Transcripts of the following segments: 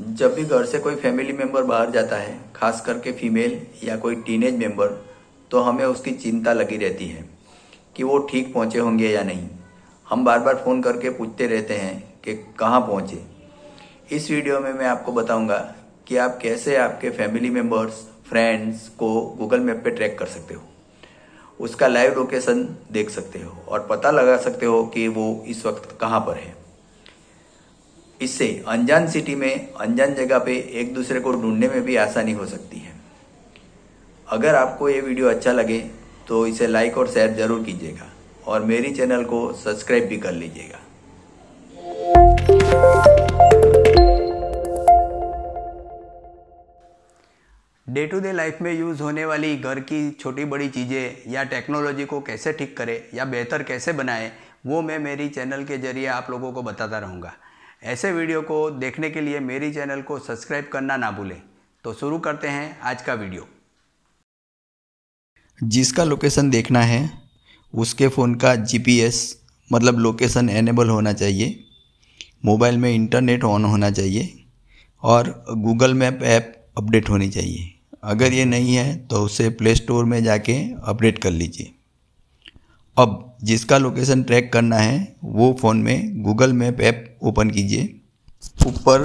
जब भी घर से कोई फैमिली मेम्बर बाहर जाता है खास करके फीमेल या कोई टीनेज मेंबर तो हमें उसकी चिंता लगी रहती है कि वो ठीक पहुँचे होंगे या नहीं हम बार बार फ़ोन करके पूछते रहते हैं कि कहाँ पहुँचे इस वीडियो में मैं आपको बताऊंगा कि आप कैसे आपके फैमिली मेम्बर्स फ्रेंड्स को गूगल मैप पे ट्रैक कर सकते हो उसका लाइव लोकेशन देख सकते हो और पता लगा सकते हो कि वो इस वक्त कहाँ पर है इससे अनजान सिटी में अनजान जगह पे एक दूसरे को ढूंढने में भी आसानी हो सकती है अगर आपको ये वीडियो अच्छा लगे तो इसे लाइक और शेयर जरूर कीजिएगा और मेरी चैनल को सब्सक्राइब भी कर लीजिएगा डे टू डे लाइफ में यूज़ होने वाली घर की छोटी बड़ी चीज़ें या टेक्नोलॉजी को कैसे ठीक करें या बेहतर कैसे बनाएं वो मैं मेरी चैनल के जरिए आप लोगों को बताता रहूँगा ऐसे वीडियो को देखने के लिए मेरी चैनल को सब्सक्राइब करना ना भूलें तो शुरू करते हैं आज का वीडियो जिसका लोकेशन देखना है उसके फ़ोन का जीपीएस मतलब लोकेशन एनेबल होना चाहिए मोबाइल में इंटरनेट ऑन होना चाहिए और गूगल मैप ऐप अपडेट होनी चाहिए अगर ये नहीं है तो उसे प्ले स्टोर में जाके अपडेट कर लीजिए अब जिसका लोकेशन ट्रैक करना है वो फ़ोन में गूगल मैप ऐप ओपन कीजिए ऊपर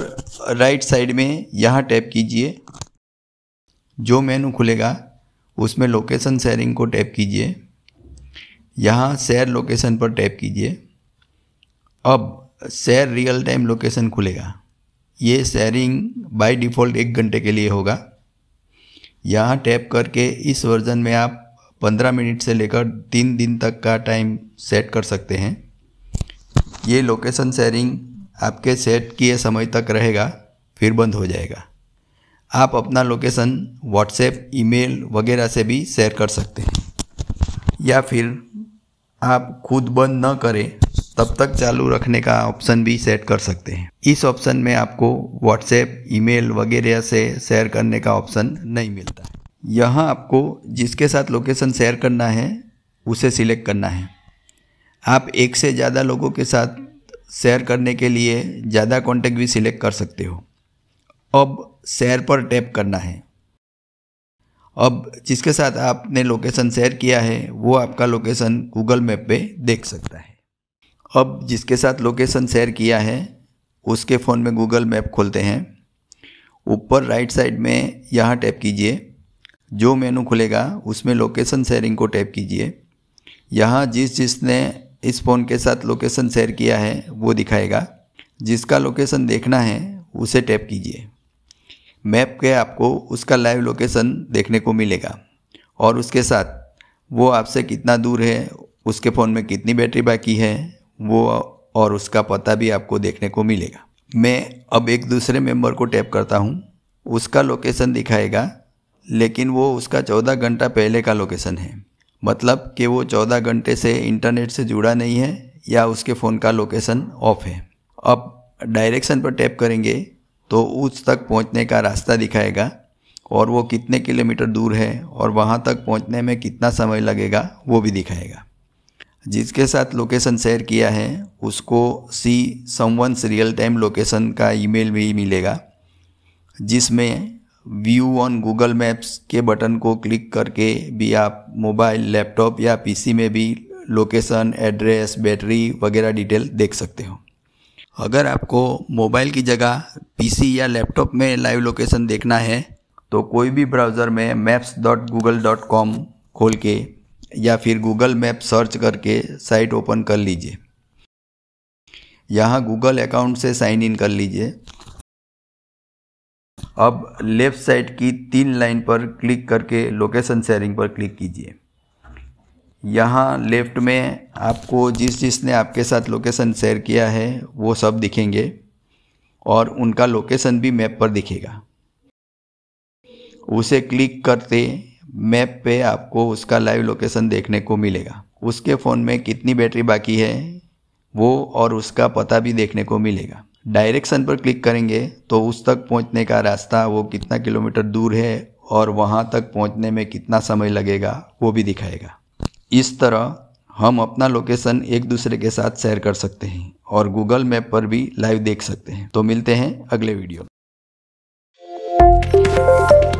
राइट साइड में यहाँ टैप कीजिए जो मेनू खुलेगा उसमें लोकेशन शेयरिंग को टैप कीजिए यहाँ शेयर लोकेशन पर टैप कीजिए अब शेयर रियल टाइम लोकेशन खुलेगा ये शेयरिंग बाय डिफ़ॉल्ट एक घंटे के लिए होगा यहाँ टैप करके इस वर्ज़न में आप पंद्रह मिनट से लेकर तीन दिन तक का टाइम सेट कर सकते हैं ये लोकेशन शेयरिंग आपके सेट किए समय तक रहेगा फिर बंद हो जाएगा आप अपना लोकेशन व्हाट्सएप ईमेल वगैरह से भी शेयर कर सकते हैं या फिर आप खुद बंद न करें तब तक चालू रखने का ऑप्शन भी सेट कर सकते हैं इस ऑप्शन में आपको व्हाट्सएप ईमेल वगैरह से शेयर करने का ऑप्शन नहीं मिलता यहाँ आपको जिसके साथ लोकेशन शेयर करना है उसे सिलेक्ट करना है आप एक से ज़्यादा लोगों के साथ शेयर करने के लिए ज़्यादा कॉन्टैक्ट भी सिलेक्ट कर सकते हो अब शेयर पर टैप करना है अब जिसके साथ आपने लोकेशन शेयर किया है वो आपका लोकेशन गूगल मैप पे देख सकता है अब जिसके साथ लोकेशन शेयर किया है उसके फ़ोन में गूगल मैप खोलते हैं ऊपर राइट साइड में यहाँ टैप कीजिए जो मेनू खुलेगा उसमें लोकेशन शेयरिंग को टैप कीजिए यहाँ जिस जिसने इस फ़ोन के साथ लोकेशन शेयर किया है वो दिखाएगा जिसका लोकेशन देखना है उसे टैप कीजिए मैप के आपको उसका लाइव लोकेशन देखने को मिलेगा और उसके साथ वो आपसे कितना दूर है उसके फ़ोन में कितनी बैटरी बाकी है वो और उसका पता भी आपको देखने को मिलेगा मैं अब एक दूसरे मेंबर को टैप करता हूँ उसका लोकेशन दिखाएगा लेकिन वो उसका चौदह घंटा पहले का लोकेशन है मतलब कि वो चौदह घंटे से इंटरनेट से जुड़ा नहीं है या उसके फ़ोन का लोकेशन ऑफ है अब डायरेक्शन पर टैप करेंगे तो उस तक पहुंचने का रास्ता दिखाएगा और वो कितने किलोमीटर दूर है और वहाँ तक पहुँचने में कितना समय लगेगा वो भी दिखाएगा जिसके साथ लोकेशन शेयर किया है उसको see someone's real time location का ईमेल भी मिलेगा जिसमें व्यू ऑन गूगल मैप्स के बटन को क्लिक करके भी आप मोबाइल लैपटॉप या पीसी में भी लोकेशन एड्रेस बैटरी वगैरह डिटेल देख सकते हो अगर आपको मोबाइल की जगह पीसी या लैपटॉप में लाइव लोकेशन देखना है तो कोई भी ब्राउज़र में maps dot Google dot com खोल के या फिर गूगल मैप सर्च करके साइट ओपन कर लीजिए यहाँ गूगल अकाउंट से साइन इन कर लीजिए अब लेफ़्ट साइड की तीन लाइन पर क्लिक करके लोकेशन शेयरिंग पर क्लिक कीजिए यहाँ लेफ़्ट में आपको जिस जिसने आपके साथ लोकेशन शेयर किया है वो सब दिखेंगे और उनका लोकेशन भी मैप पर दिखेगा उसे क्लिक करते मैप पे आपको उसका लाइव लोकेशन देखने को मिलेगा उसके फ़ोन में कितनी बैटरी बाकी है वो और उसका पता भी देखने को मिलेगा डायरेक्शन पर क्लिक करेंगे तो उस तक पहुंचने का रास्ता वो कितना किलोमीटर दूर है और वहाँ तक पहुँचने में कितना समय लगेगा वो भी दिखाएगा इस तरह हम अपना लोकेशन एक दूसरे के साथ शेयर कर सकते हैं और गूगल मैप पर भी लाइव देख सकते हैं तो मिलते हैं अगले वीडियो में